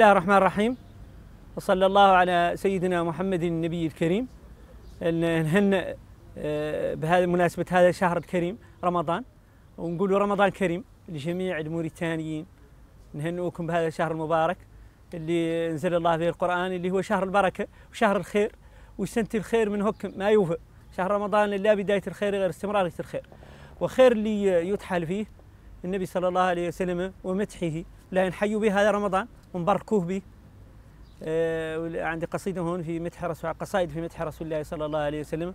الله الرحمن الرحيم وصلى الله على سيدنا محمد النبي الكريم نهن بهذا مناسبة هذا الشهر الكريم رمضان ونقول رمضان كريم لجميع الموريتانيين نهنئكم بهذا الشهر المبارك اللي انزل الله به القرآن اللي هو شهر البركة وشهر الخير وسنة الخير من هكم ما يوفى شهر رمضان لا بداية الخير غير استمرارية الخير وخير اللي يتحل فيه النبي صلى الله عليه وسلم ومدحه لا حيوا به هذا رمضان ونبركوه به آه عندي قصيدة هون في مدح رسول قصائد في مدح رسول الله صلى الله عليه وسلم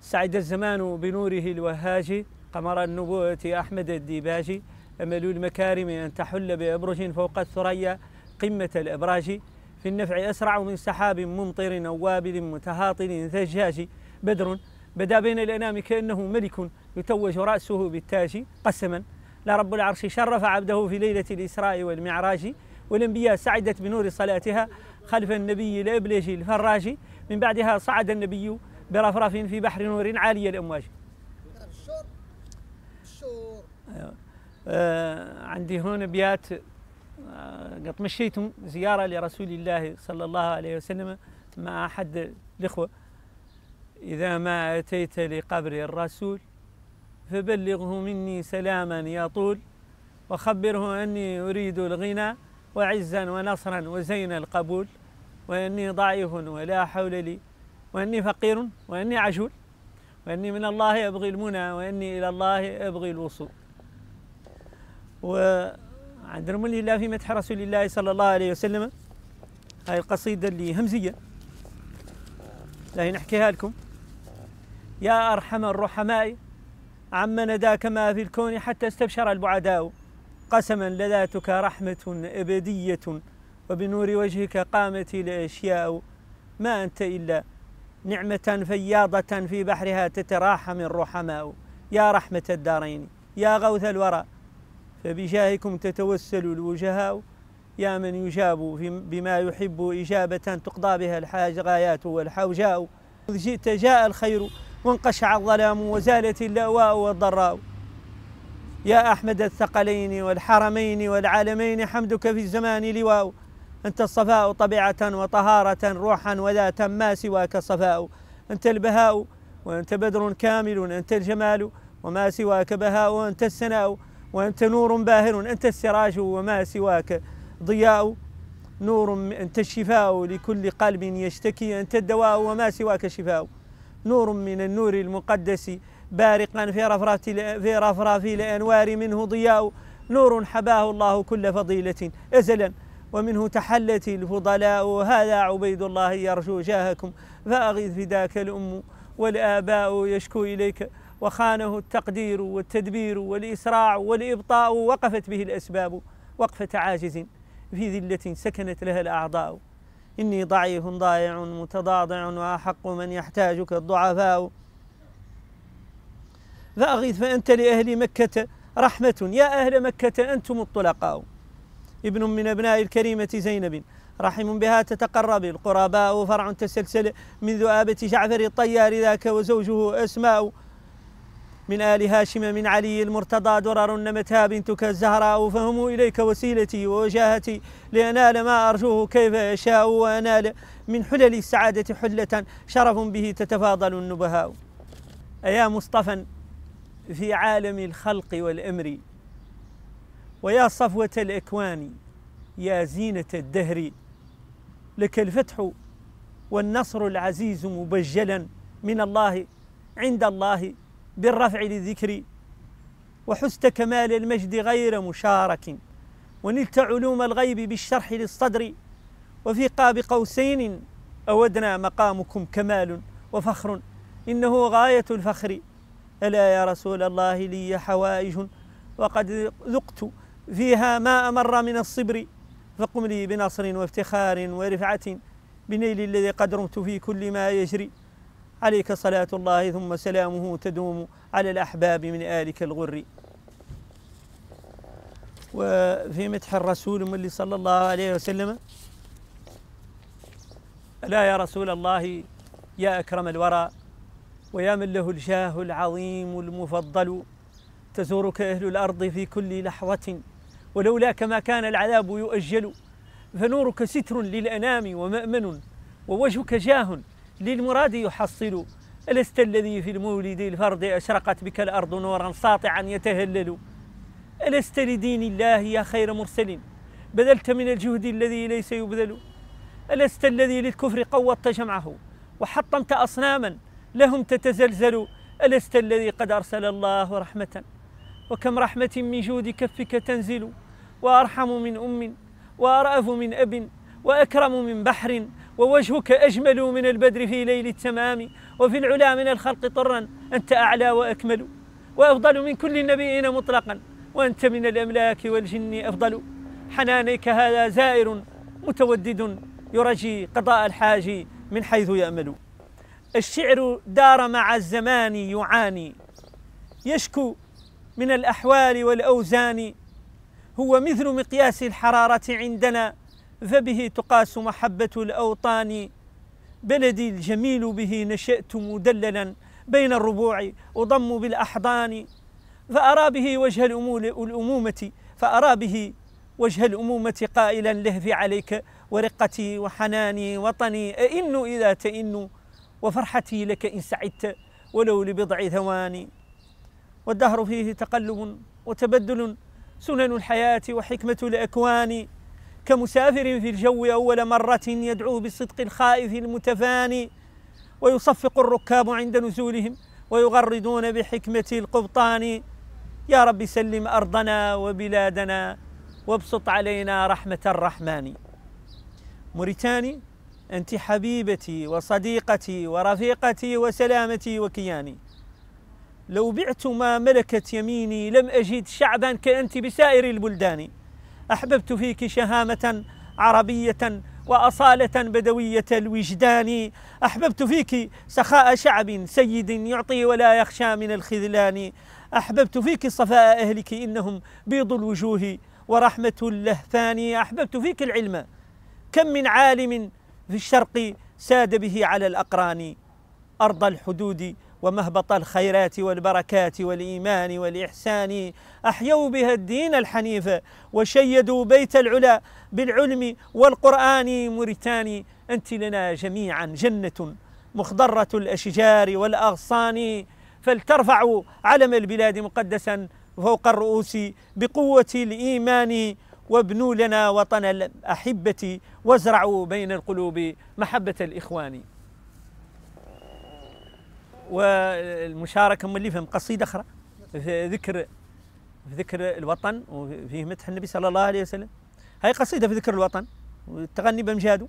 سعد الزمان بنوره الوهاج قمر النبوة أحمد الديباجي أمل المكارم أن تحل بأبرج فوق الثريا قمة الأبراج في النفع أسرع من سحاب ممطر أو وابل متهاطل ثجاج بدر بدا بين الأنام كأنه ملك يتوج رأسه بالتاج قسما لرب العرش شرف عبده في ليلة الإسراء والمعراج والأنبياء سعدت بنور صلاتها خلف النبي الأبلج الفراجي من بعدها صعد النبي برفرف في بحر نور عالي الأمواج آه عندي هون بيات آه، قد مشيتم زيارة لرسول الله صلى الله عليه وسلم مع أحد الإخوة إذا ما أتيت لقبر الرسول فبلغه مني سلاما يا طول وخبره أني أريد الغنى وعزا ونصرا وزين القبول وأني ضعيف ولا حول لي وأني فقير وأني عجول وأني من الله أبغي المنى وأني إلى الله أبغي الوصول وعند رمل الله في مدح رسول الله صلى الله عليه وسلم هاي القصيدة اللي همزية لا نحكيها لكم يا أرحم الرحماء عما نداك ما في الكون حتى استبشر البعداء قسما لذاتك رحمة أبدية وبنور وجهك قامت الأشياء ما أنت إلا نعمة فياضة في بحرها تتراحم الرحماء يا رحمة الدارين يا غوث الورى فبجاهكم تتوسل الوجهاء يا من يجاب بما يحب إجابة تقضى بها الحاج غايات والحوجاء إذ جئت جاء الخير وانقشع الظلام وزالت اللاواء والضراء يا أحمد الثقلين والحرمين والعالمين حمدك في الزمان لواء أنت الصفاء طبيعة وطهارة روحا وذاتا ما سواك صفاء أنت البهاء وأنت بدر كامل أنت الجمال وما سواك بهاء وأنت السناء وأنت نور باهر أنت السراج وما سواك ضياء نور أنت الشفاء لكل قلب يشتكي أنت الدواء وما سواك شفاء نور من النور المقدس بارقا في رفرف في رفرف الانوار منه ضياء نور حباه الله كل فضيله ازلا ومنه تحلت الفضلاء هذا عبيد الله يرجو جاهكم فاغيث فداك الام والاباء يشكو اليك وخانه التقدير والتدبير والاسراع والابطاء وقفت به الاسباب وقفه عاجز في ذله سكنت لها الاعضاء إني ضعيف ضائع متضاضع وأحق من يحتاجك الضعفاء فأغيث فأنت لأهل مكة رحمة يا أهل مكة أنتم الطلقاء ابن من أبناء الكريمة زينب رحم بها تتقرب القرباء فرع تسلسل من ذؤابة جعفر الطيار ذاك وزوجه أسماء من آل هاشم من علي المرتضى درر نمتها بنتك الزهراء فهم إليك وسيلتي ووجاهتي لأنال ما أرجوه كيف يشاء وأنال من حلل السعادة حلة شرف به تتفاضل النبهاء أيا مصطفى في عالم الخلق والأمر ويا صفوة الأكوان يا زينة الدهر لك الفتح والنصر العزيز مبجلا من الله عند الله بالرفع للذكر وحست كمال المجد غير مشارك ونلت علوم الغيب بالشرح للصدر وفي قاب قوسين أودنا مقامكم كمال وفخر إنه غاية الفخر ألا يا رسول الله لي حوائج وقد ذقت فيها ما أمر من الصبر فقم لي بنصر وافتخار ورفعة بنيل الذي قد رمت في كل ما يجري عليك صلاة الله ثم سلامه تدوم على الأحباب من آلك الغر وفي مدح الرسول من صلى الله عليه وسلم ألا يا رسول الله يا أكرم الورى ويا من له الجاه العظيم المفضل تزورك أهل الأرض في كل لحظة ولولاك ما كان العذاب يؤجل فنورك ستر للأنام ومأمن ووجهك جاه للمراد يحصل ألست الذي في المولد الفرد أشرقت بك الأرض نورا ساطعا يتهلل ألست لدين الله يا خير مرسل بذلت من الجهد الذي ليس يبذل ألست الذي للكفر قوضت جمعه وحطمت أصناما لهم تتزلزل ألست الذي قد أرسل الله رحمة وكم رحمة من جود كفك تنزل وأرحم من أم وأرأف من أب وأكرم من بحر ووجهك أجمل من البدر في ليل التمام وفي العلا من الخلق طرا أنت أعلى وأكمل وأفضل من كل النبيين مطلقا وأنت من الأملاك والجن أفضل حنانك هذا زائر متودد يرجي قضاء الحاج من حيث يأمل الشعر دار مع الزمان يعاني يشكو من الأحوال والأوزان هو مثل مقياس الحرارة عندنا فبه تقاس محبة الأوطان بلدي الجميل به نشأت مدللا بين الربوع أضم بالأحضان فأرى به وجه الأمومة فأرى به وجه الأمومة قائلا لهفي عليك ورقتي وحناني وطني أئن إذا تئن وفرحتي لك إن سعدت ولو لبضع ثواني والدهر فيه تقلب وتبدل سنن الحياة وحكمة الأكوان كمسافر في الجو أول مرة يدعو بالصدق الخائف المتفاني ويصفق الركاب عند نزولهم ويغردون بحكمة القبطان يا رب سلم أرضنا وبلادنا وابسط علينا رحمة الرحمن موريتاني أنت حبيبتي وصديقتي ورفيقتي وسلامتي وكياني لو بعت ما ملكت يميني لم أجد شعبا كأنت بسائر البلدان أحببت فيك شهامة عربية وأصالة بدوية الوجدان أحببت فيك سخاء شعب سيد يعطي ولا يخشى من الخذلان أحببت فيك صفاء أهلك إنهم بيض الوجوه ورحمة اللهفان أحببت فيك العلم كم من عالم في الشرق ساد به على الأقران أرض الحدود ومهبط الخيرات والبركات والإيمان والإحسان أحيوا بها الدين الحنيف وشيدوا بيت العلا بالعلم والقرآن مرتاني أنت لنا جميعا جنة مخضرة الأشجار والأغصان فلترفعوا علم البلاد مقدسا فوق الرؤوس بقوة الإيمان وابنوا لنا وطن الأحبة وازرعوا بين القلوب محبة الإخوان والمشاركه مؤلفهم قصيده اخرى في ذكر في ذكر الوطن وفيه مدح النبي صلى الله عليه وسلم هاي قصيده في ذكر الوطن والتغني بمجاده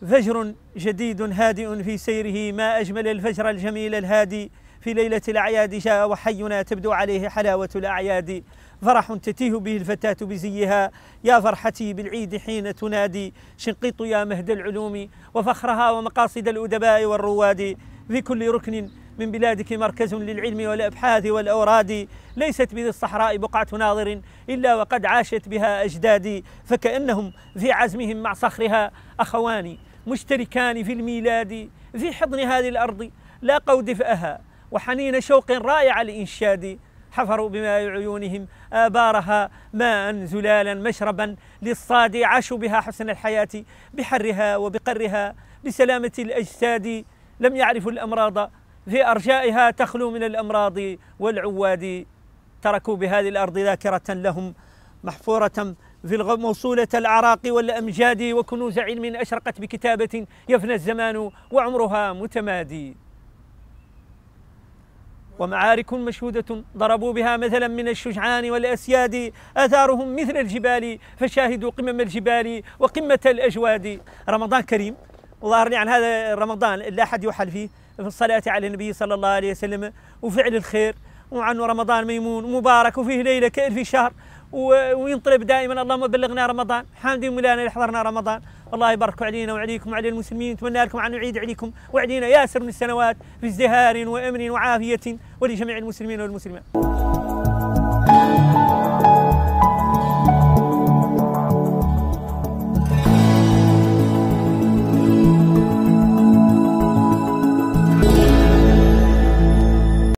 فجر جديد هادئ في سيره ما أجمل الفجر الجميل الهادي في ليلة الأعياد جاء وحينا تبدو عليه حلاوة الأعياد فرح تتيه به الفتاة بزيها يا فرحتي بالعيد حين تنادي شنقيط يا مهد العلوم وفخرها ومقاصد الأدباء والرواد في كل ركن من بلادك مركز للعلم والابحاث والاوراد ليست بذي الصحراء بقعه ناظر الا وقد عاشت بها اجدادي فكانهم في عزمهم مع صخرها اخوان مشتركان في الميلاد في حضن هذه الارض لاقوا دفئها وحنين شوق رائع الانشاد حفروا بماء عيونهم آبارها ماء زلالا مشربا للصاد عاشوا بها حسن الحياة بحرها وبقرها بسلامة الأجساد لم يعرفوا الأمراض في أرجائها تخلو من الأمراض والعواد تركوا بهذه الأرض ذاكرة لهم محفورة في موصولة العراق والأمجاد وكنوز علم أشرقت بكتابة يفنى الزمان وعمرها متمادي ومعارك مشهودة ضربوا بها مثلا من الشجعان والأسياد آثارهم مثل الجبال فشاهدوا قمم الجبال وقمة الأجواد رمضان كريم وظهرني عن هذا رمضان لا أحد يوحل فيه في الصلاة على النبي صلى الله عليه وسلم وفعل الخير وعنه رمضان ميمون مبارك وفيه ليلة كألف شهر وينطلب دائما اللهم بلغنا رمضان حامدين مولانا اللي حضرنا رمضان الله يبارك علينا وعليكم وعلى المسلمين نتمنى لكم أن نعيد عليكم وعلينا ياسر من السنوات في ازدهار وأمن وعافية ولجميع المسلمين والمسلمات